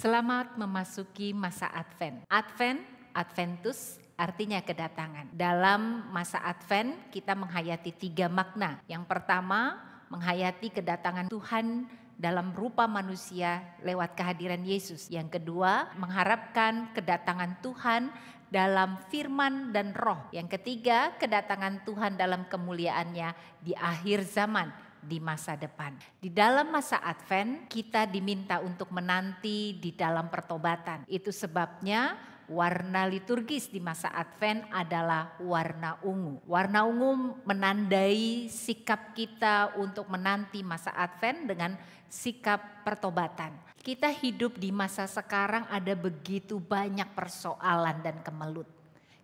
Selamat memasuki masa Advent. Advent, Adventus artinya kedatangan. Dalam masa Advent kita menghayati tiga makna. Yang pertama menghayati kedatangan Tuhan dalam rupa manusia lewat kehadiran Yesus. Yang kedua mengharapkan kedatangan Tuhan dalam firman dan roh. Yang ketiga kedatangan Tuhan dalam kemuliaannya di akhir zaman di masa depan. Di dalam masa Advent, kita diminta untuk menanti di dalam pertobatan. Itu sebabnya warna liturgis di masa Advent adalah warna ungu. Warna ungu menandai sikap kita untuk menanti masa Advent dengan sikap pertobatan. Kita hidup di masa sekarang ada begitu banyak persoalan dan kemelut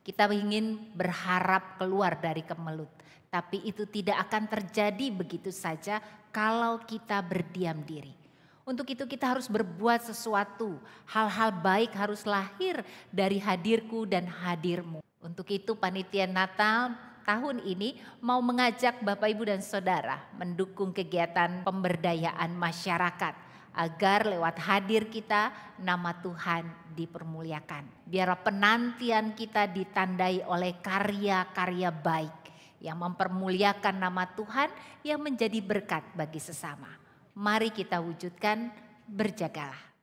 kita ingin berharap keluar dari kemelut. Tapi itu tidak akan terjadi begitu saja kalau kita berdiam diri. Untuk itu kita harus berbuat sesuatu. Hal-hal baik harus lahir dari hadirku dan hadirmu. Untuk itu panitia Natal tahun ini mau mengajak Bapak Ibu dan Saudara mendukung kegiatan pemberdayaan masyarakat agar lewat hadir kita nama Tuhan dipermuliakan. Biar penantian kita ditandai oleh karya-karya baik yang mempermuliakan nama Tuhan yang menjadi berkat bagi sesama. Mari kita wujudkan berjagalah.